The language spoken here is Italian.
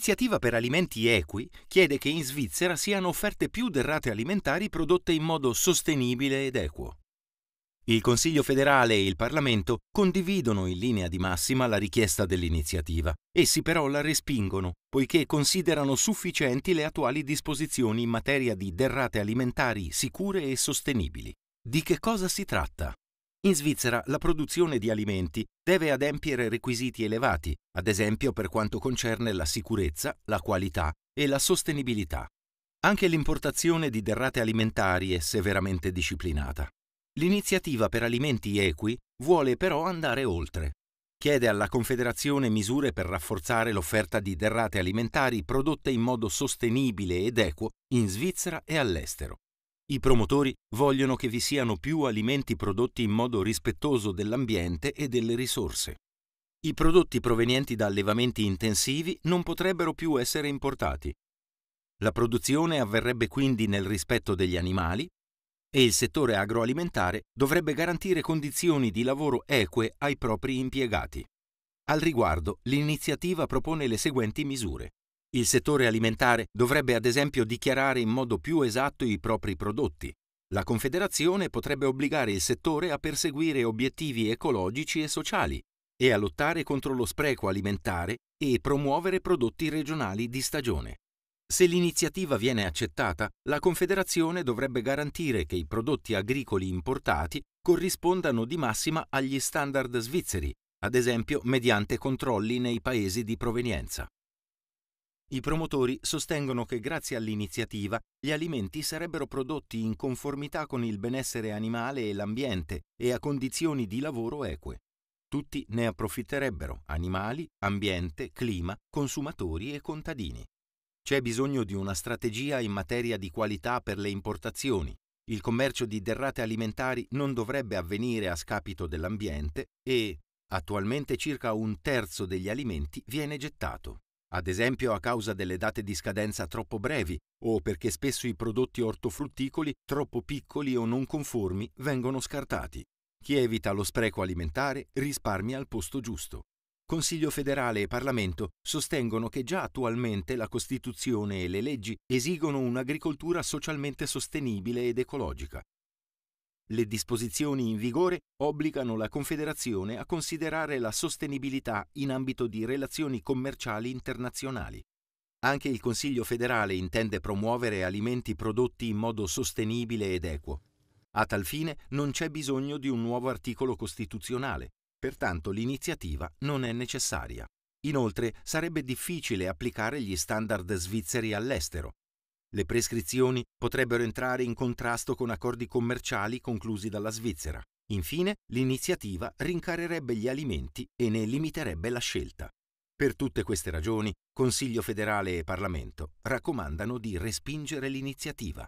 L'iniziativa per alimenti equi chiede che in Svizzera siano offerte più derrate alimentari prodotte in modo sostenibile ed equo. Il Consiglio federale e il Parlamento condividono in linea di massima la richiesta dell'iniziativa, essi però la respingono, poiché considerano sufficienti le attuali disposizioni in materia di derrate alimentari sicure e sostenibili. Di che cosa si tratta? In Svizzera la produzione di alimenti deve adempiere requisiti elevati, ad esempio per quanto concerne la sicurezza, la qualità e la sostenibilità. Anche l'importazione di derrate alimentari è severamente disciplinata. L'iniziativa per alimenti equi vuole però andare oltre. Chiede alla Confederazione misure per rafforzare l'offerta di derrate alimentari prodotte in modo sostenibile ed equo in Svizzera e all'estero. I promotori vogliono che vi siano più alimenti prodotti in modo rispettoso dell'ambiente e delle risorse. I prodotti provenienti da allevamenti intensivi non potrebbero più essere importati. La produzione avverrebbe quindi nel rispetto degli animali e il settore agroalimentare dovrebbe garantire condizioni di lavoro eque ai propri impiegati. Al riguardo, l'iniziativa propone le seguenti misure. Il settore alimentare dovrebbe ad esempio dichiarare in modo più esatto i propri prodotti. La Confederazione potrebbe obbligare il settore a perseguire obiettivi ecologici e sociali e a lottare contro lo spreco alimentare e promuovere prodotti regionali di stagione. Se l'iniziativa viene accettata, la Confederazione dovrebbe garantire che i prodotti agricoli importati corrispondano di massima agli standard svizzeri, ad esempio mediante controlli nei paesi di provenienza. I promotori sostengono che grazie all'iniziativa gli alimenti sarebbero prodotti in conformità con il benessere animale e l'ambiente e a condizioni di lavoro eque. Tutti ne approfitterebbero, animali, ambiente, clima, consumatori e contadini. C'è bisogno di una strategia in materia di qualità per le importazioni. Il commercio di derrate alimentari non dovrebbe avvenire a scapito dell'ambiente e, attualmente, circa un terzo degli alimenti viene gettato ad esempio a causa delle date di scadenza troppo brevi o perché spesso i prodotti ortofrutticoli troppo piccoli o non conformi vengono scartati. Chi evita lo spreco alimentare risparmia al posto giusto. Consiglio federale e Parlamento sostengono che già attualmente la Costituzione e le leggi esigono un'agricoltura socialmente sostenibile ed ecologica. Le disposizioni in vigore obbligano la Confederazione a considerare la sostenibilità in ambito di relazioni commerciali internazionali. Anche il Consiglio federale intende promuovere alimenti prodotti in modo sostenibile ed equo. A tal fine non c'è bisogno di un nuovo articolo costituzionale, pertanto l'iniziativa non è necessaria. Inoltre sarebbe difficile applicare gli standard svizzeri all'estero, le prescrizioni potrebbero entrare in contrasto con accordi commerciali conclusi dalla Svizzera. Infine, l'iniziativa rincarerebbe gli alimenti e ne limiterebbe la scelta. Per tutte queste ragioni, Consiglio federale e Parlamento raccomandano di respingere l'iniziativa.